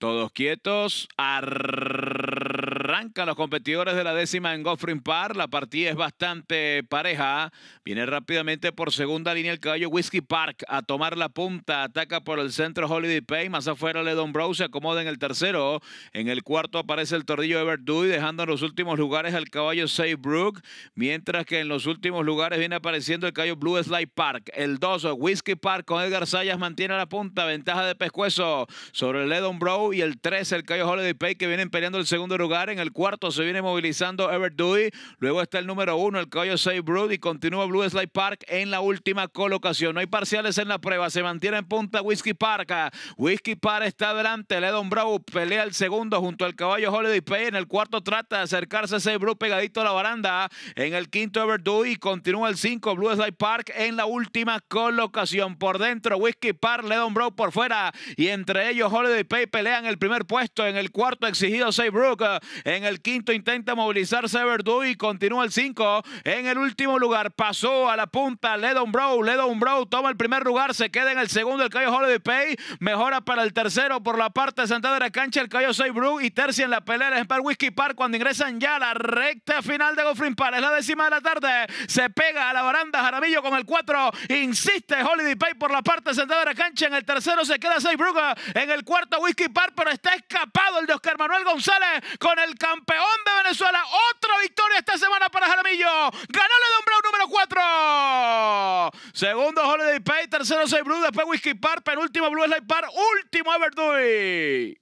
Todos quietos los competidores de la décima en Goffrin Park La partida es bastante pareja. Viene rápidamente por segunda línea el caballo Whiskey Park a tomar la punta. Ataca por el centro Holiday Pay. Más afuera Ledon Brown se acomoda en el tercero. En el cuarto aparece el tordillo Everduy dejando en los últimos lugares al caballo Brook Mientras que en los últimos lugares viene apareciendo el caballo Blue Slide Park. El 2, Whiskey Park con Edgar Sayas mantiene la punta. Ventaja de pescuezo sobre el Ledon Brown y el 3, el caballo Holiday Pay que vienen peleando el segundo lugar en el cuarto se viene movilizando Ever Luego está el número uno, el caballo Save Brood. Y continúa Blue Slide Park en la última colocación. No hay parciales en la prueba. Se mantiene en punta Whiskey Park. Whiskey Park está adelante. Ledon Brown pelea el segundo junto al caballo Holiday Pay. En el cuarto trata de acercarse a Save pegadito a la baranda. En el quinto Ever Continúa el cinco, Blue Slide Park en la última colocación. Por dentro, Whiskey Park, Ledon Brown por fuera. Y entre ellos, Holiday Pay pelean el primer puesto. En el cuarto exigido Save Brook. En en el quinto intenta movilizarse Verdú y continúa el 5. En el último lugar pasó a la punta Ledon Brown, Ledon Brown toma el primer lugar, se queda en el segundo el Cayo Holiday Pay. Mejora para el tercero por la parte sentada de la cancha el Cayo Seibru y tercia en la pelea es para Whiskey Park cuando ingresan ya a la recta final de Goffrin Park. Es la décima de la tarde. Se pega a la baranda Jaramillo con el 4. Insiste Holiday Pay por la parte sentada de la cancha. En el tercero se queda Seibru. En el cuarto Whiskey Park, pero está escapado el de Manuel González con el campeón de Venezuela. Otra victoria esta semana para Jaramillo. Ganó Don Brown número 4. Segundo Holiday Pay, tercero Say Blue, después Whiskey Park, penúltimo Blue Slide Park, último Everdui.